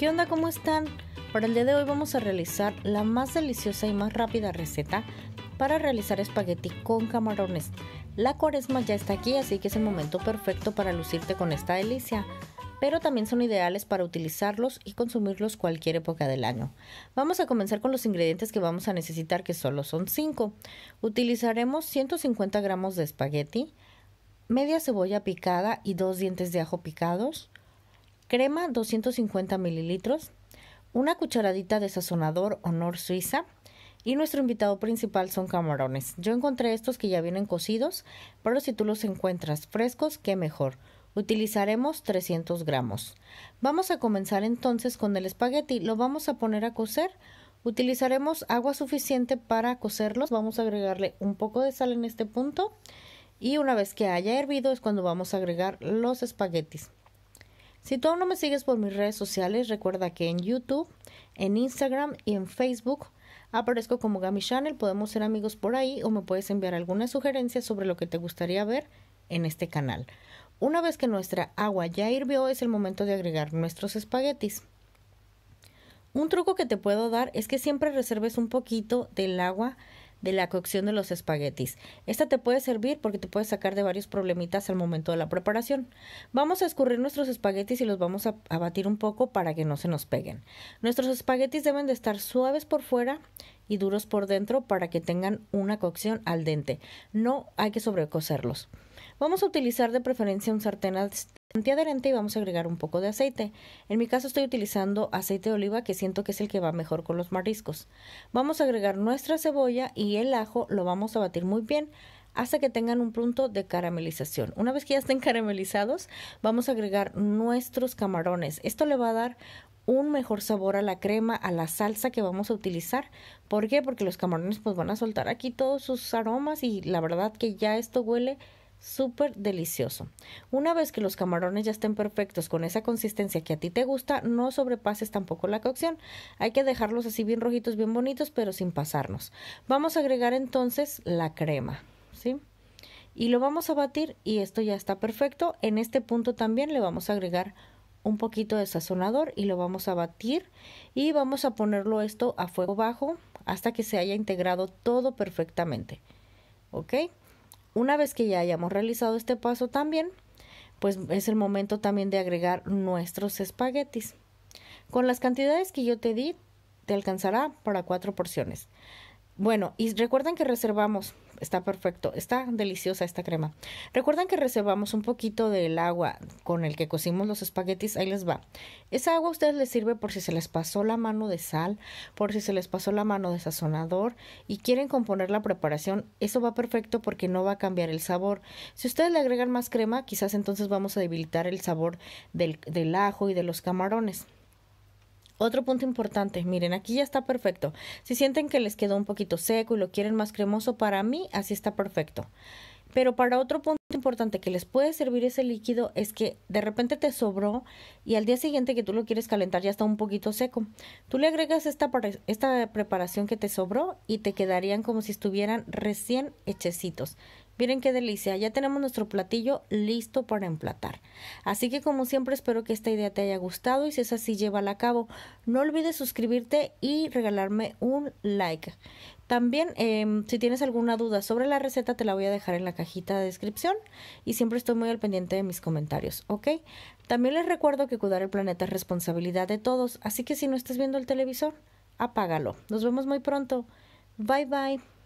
¿Qué onda? ¿Cómo están? Para el día de hoy vamos a realizar la más deliciosa y más rápida receta para realizar espagueti con camarones. La cuaresma ya está aquí, así que es el momento perfecto para lucirte con esta delicia, pero también son ideales para utilizarlos y consumirlos cualquier época del año. Vamos a comenzar con los ingredientes que vamos a necesitar, que solo son 5. Utilizaremos 150 gramos de espagueti, media cebolla picada y dos dientes de ajo picados, crema 250 mililitros, una cucharadita de sazonador honor suiza y nuestro invitado principal son camarones. Yo encontré estos que ya vienen cocidos, pero si tú los encuentras frescos, qué mejor. Utilizaremos 300 gramos. Vamos a comenzar entonces con el espagueti. Lo vamos a poner a cocer. Utilizaremos agua suficiente para cocerlos. Vamos a agregarle un poco de sal en este punto. Y una vez que haya hervido es cuando vamos a agregar los espaguetis. Si tú aún no me sigues por mis redes sociales, recuerda que en YouTube, en Instagram y en Facebook aparezco como Gami Channel. Podemos ser amigos por ahí o me puedes enviar alguna sugerencia sobre lo que te gustaría ver en este canal. Una vez que nuestra agua ya hirvió, es el momento de agregar nuestros espaguetis. Un truco que te puedo dar es que siempre reserves un poquito del agua de la cocción de los espaguetis. Esta te puede servir porque te puedes sacar de varios problemitas al momento de la preparación. Vamos a escurrir nuestros espaguetis y los vamos a, batir un poco para que no se nos peguen. Nuestros espaguetis deben de estar suaves por fuera y duros por dentro para que tengan una cocción al dente. No hay que sobrecocerlos. Vamos a utilizar de preferencia un sartén Antiadherente y vamos a agregar un poco de aceite. En mi caso estoy utilizando aceite de oliva que siento que es el que va mejor con los mariscos. Vamos a agregar nuestra cebolla y el ajo, lo vamos a batir muy bien hasta que tengan un punto de caramelización. Una vez que ya estén caramelizados, vamos a agregar nuestros camarones. Esto le va a dar un mejor sabor a la crema, a la salsa que vamos a utilizar. ¿Por qué? Porque los camarones pues van a soltar aquí todos sus aromas y la verdad que ya esto huele súper delicioso. Una vez que los camarones ya estén perfectos con esa consistencia que a ti te gusta, no sobrepases tampoco la cocción. Hay que dejarlos así bien rojitos, bien bonitos, pero sin pasarnos. Vamos a agregar entonces la crema, ¿sí? Y lo vamos a batir y esto ya está perfecto. En este punto también le vamos a agregar un poquito de sazonador y lo vamos a batir y vamos a ponerlo esto a fuego bajo hasta que se haya integrado todo perfectamente. ¿Ok? Una vez que ya hayamos realizado este paso también, pues es el momento también de agregar nuestros espaguetis. Con las cantidades que yo te di, te alcanzará para cuatro porciones. Bueno, y recuerden que reservamos, está perfecto, está deliciosa esta crema. Recuerden que reservamos un poquito del agua con el que cocimos los espaguetis, ahí les va. Esa agua a ustedes les sirve por si se les pasó la mano de sal, por si se les pasó la mano de sazonador y quieren componer la preparación, eso va perfecto porque no va a cambiar el sabor. Si ustedes le agregan más crema, quizás entonces vamos a debilitar el sabor del, del ajo y de los camarones. Otro punto importante, miren, aquí ya está perfecto. Si sienten que les quedó un poquito seco y lo quieren más cremoso, para mí así está perfecto. Pero para otro punto importante que les puede servir ese líquido es que de repente te sobró y al día siguiente que tú lo quieres calentar ya está un poquito seco. Tú le agregas esta, esta preparación que te sobró y te quedarían como si estuvieran recién hechecitos. Miren qué delicia, ya tenemos nuestro platillo listo para emplatar. Así que como siempre espero que esta idea te haya gustado y si es así, llévala a cabo. No olvides suscribirte y regalarme un like. También, em, si tienes alguna duda sobre la receta, te la voy a dejar en la cajita de descripción y siempre estoy muy al pendiente de mis comentarios, ¿ok? También les recuerdo que cuidar el planeta es responsabilidad de todos, así que si no estás viendo el televisor, apágalo. Nos vemos muy pronto. Bye bye.